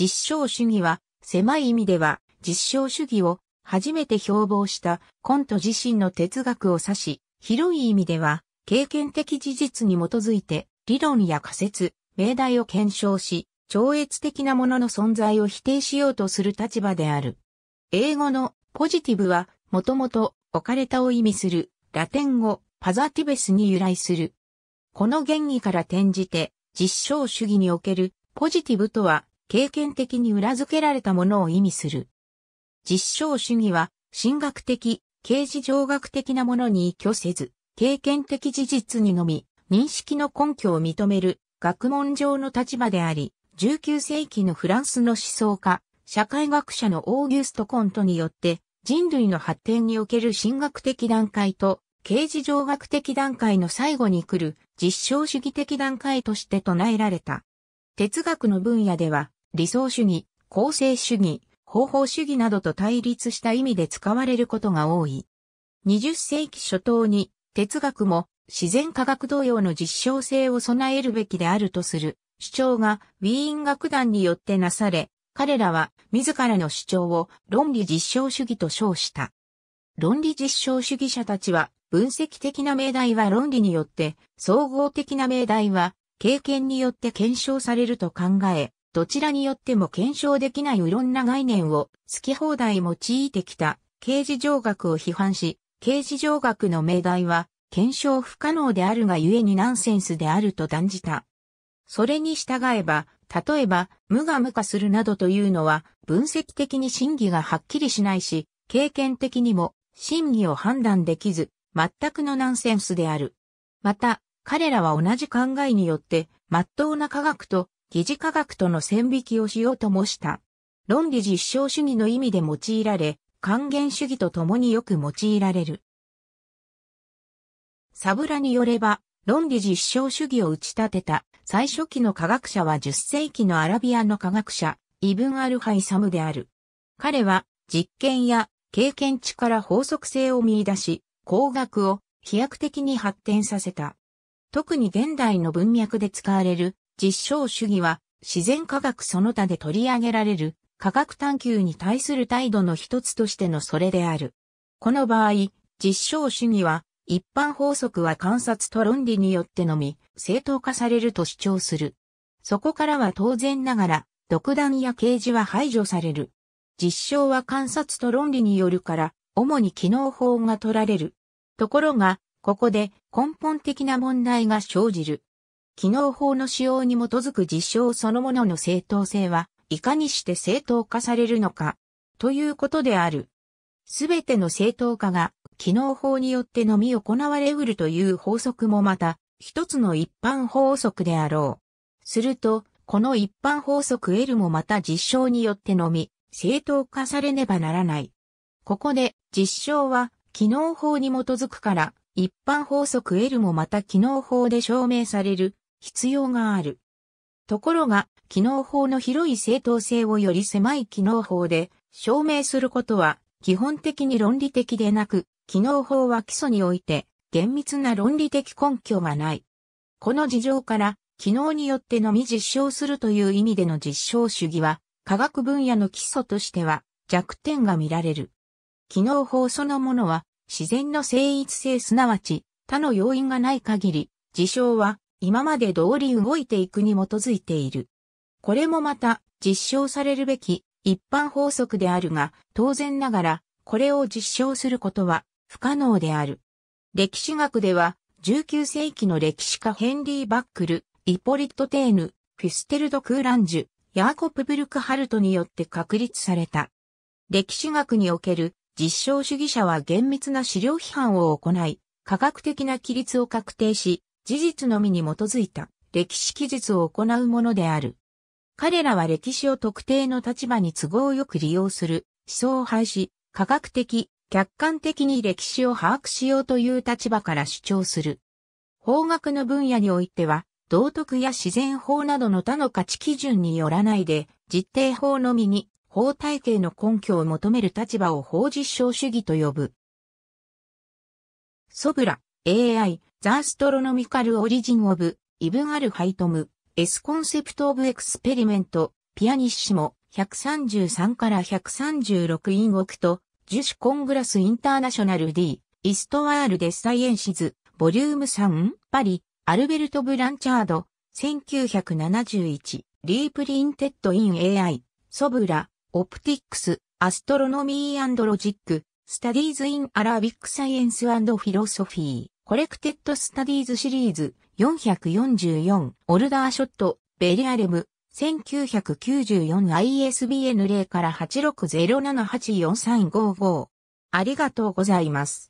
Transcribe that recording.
実証主義は、狭い意味では、実証主義を初めて標榜したコント自身の哲学を指し、広い意味では、経験的事実に基づいて、理論や仮説、命題を検証し、超越的なものの存在を否定しようとする立場である。英語のポジティブは、もともと置かれたを意味する、ラテン語、パザティベスに由来する。この原義から転じて、実証主義におけるポジティブとは経験的に裏付けられたものを意味する。実証主義は、神学的、形事上学的なものに依拠せず、経験的事実にのみ、認識の根拠を認める、学問上の立場であり、19世紀のフランスの思想家、社会学者のオーギュスト・コントによって、人類の発展における神学的段階と、形事上学的段階の最後に来る、実証主義的段階として唱えられた。哲学の分野では、理想主義、構成主義、方法主義などと対立した意味で使われることが多い。20世紀初頭に哲学も自然科学同様の実証性を備えるべきであるとする主張がウィーン学団によってなされ、彼らは自らの主張を論理実証主義と称した。論理実証主義者たちは分析的な命題は論理によって、総合的な命題は経験によって検証されると考え、どちらによっても検証できないいろんな概念を好き放題用いてきた刑事上学を批判し、刑事上学の命題は検証不可能であるがゆえにナンセンスであると断じた。それに従えば、例えば、無我無化するなどというのは、分析的に真偽がはっきりしないし、経験的にも真偽を判断できず、全くのナンセンスである。また、彼らは同じ考えによって、まっとうな科学と疑似科学との線引きをしようともした。論理実証主義の意味で用いられ、還元主義と共によく用いられる。サブラによれば、論理実証主義を打ち立てた最初期の科学者は10世紀のアラビアの科学者、イブン・アルハイサムである。彼は実験や経験値から法則性を見出し、工学を飛躍的に発展させた。特に現代の文脈で使われる実証主義は自然科学その他で取り上げられる科学探求に対する態度の一つとしてのそれである。この場合、実証主義は一般法則は観察と論理によってのみ正当化されると主張する。そこからは当然ながら独断や掲示は排除される。実証は観察と論理によるから主に機能法が取られる。ところが、ここで根本的な問題が生じる。機能法の使用に基づく実証そのものの正当性は、いかにして正当化されるのか、ということである。すべての正当化が、機能法によってのみ行われうるという法則もまた、一つの一般法則であろう。すると、この一般法則 L もまた実証によってのみ、正当化されねばならない。ここで、実証は、機能法に基づくから、一般法則 L もまた機能法で証明される、必要がある。ところが、機能法の広い正当性をより狭い機能法で証明することは基本的に論理的でなく、機能法は基礎において厳密な論理的根拠がない。この事情から、機能によってのみ実証するという意味での実証主義は、科学分野の基礎としては弱点が見られる。機能法そのものは、自然の精一性すなわち他の要因がない限り、事象は今まで通り動いていくに基づいている。これもまた実証されるべき一般法則であるが、当然ながらこれを実証することは不可能である。歴史学では19世紀の歴史家ヘンリー・バックル、イポリット・テーヌ、フィステルド・クーランジュ、ヤーコプ・ブルクハルトによって確立された。歴史学における実証主義者は厳密な資料批判を行い、科学的な規律を確定し、事実のみに基づいた歴史記述を行うものである。彼らは歴史を特定の立場に都合よく利用する思想を廃止、科学的、客観的に歴史を把握しようという立場から主張する。法学の分野においては、道徳や自然法などの他の価値基準によらないで、実定法のみに法体系の根拠を求める立場を法実証主義と呼ぶ。ソブラ、AI、ザーストロノミカルオリジンオブ、イブンアルハイトム、エスコンセプトオブエクスペリメント、ピアニッシモ、133から136インオクト、樹脂コングラスインターナショナル D、イストワールデサイエンシズ、ボリューム3、パリ、アルベルト・ブランチャード、1971、リープリンテッド・イン AI、ソブラ、オプティックス、アストロノミーロジック、スタディーズ・イン・アラビック・サイエンス・フィロソフィー。コレクテッドスタディーズシリーズ444オルダーショットベリアレム 1994ISBN0 から860784355ありがとうございます。